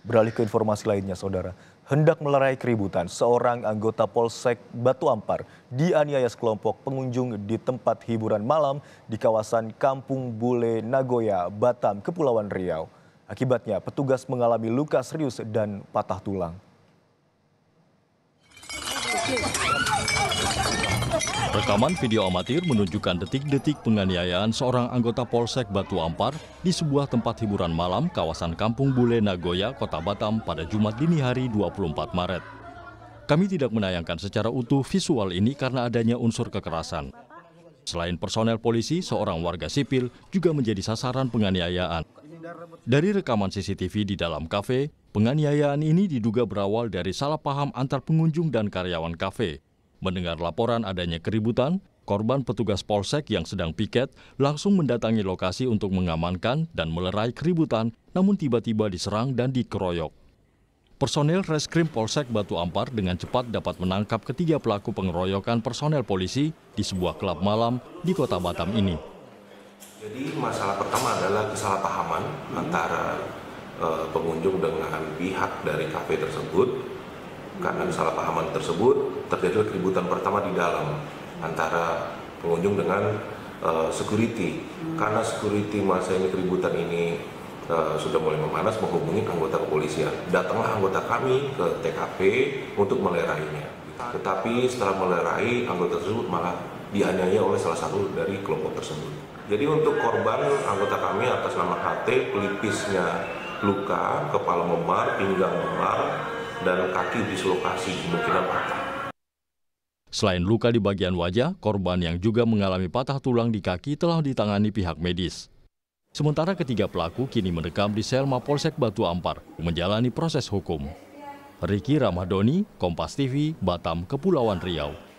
Beralih ke informasi lainnya, saudara. Hendak melerai keributan, seorang anggota Polsek Batu Ampar dianiaya sekelompok pengunjung di tempat hiburan malam di kawasan Kampung Bule, Nagoya, Batam, Kepulauan Riau. Akibatnya, petugas mengalami luka serius dan patah tulang. Rekaman video amatir menunjukkan detik-detik penganiayaan seorang anggota Polsek Batu Ampar di sebuah tempat hiburan malam kawasan Kampung Bule Nagoya, Kota Batam pada Jumat dini hari 24 Maret. Kami tidak menayangkan secara utuh visual ini karena adanya unsur kekerasan. Selain personel polisi, seorang warga sipil juga menjadi sasaran penganiayaan. Dari rekaman CCTV di dalam kafe, penganiayaan ini diduga berawal dari salah paham antar pengunjung dan karyawan kafe Mendengar laporan adanya keributan, korban petugas polsek yang sedang piket langsung mendatangi lokasi untuk mengamankan dan melerai keributan, namun tiba-tiba diserang dan dikeroyok. Personel Reskrim Polsek Batu Ampar dengan cepat dapat menangkap ketiga pelaku pengeroyokan personel polisi di sebuah klub malam di kota Batam ini. Jadi masalah pertama adalah kesalahpahaman hmm. antara uh, pengunjung dengan pihak dari kafe tersebut. Karena kesalahpahaman tersebut, terjadi keributan pertama di dalam antara pengunjung dengan uh, security. Hmm. Karena security masa ini keributan ini uh, sudah mulai memanas menghubungi anggota kepolisian. Datanglah anggota kami ke TKP untuk melerainya. Tetapi setelah melerai, anggota tersebut malah dianiaya oleh salah satu dari kelompok tersebut. Jadi untuk korban anggota kami atas nama KT pelipisnya luka, kepala memar, pinggang memar, dan kaki dislokasi kemungkinan patah. Selain luka di bagian wajah, korban yang juga mengalami patah tulang di kaki telah ditangani pihak medis. Sementara ketiga pelaku kini mendekam di sel Mapolsek Batu Ampar menjalani proses hukum. Riki Ramadoni, Kompas TV, Batam, Kepulauan Riau.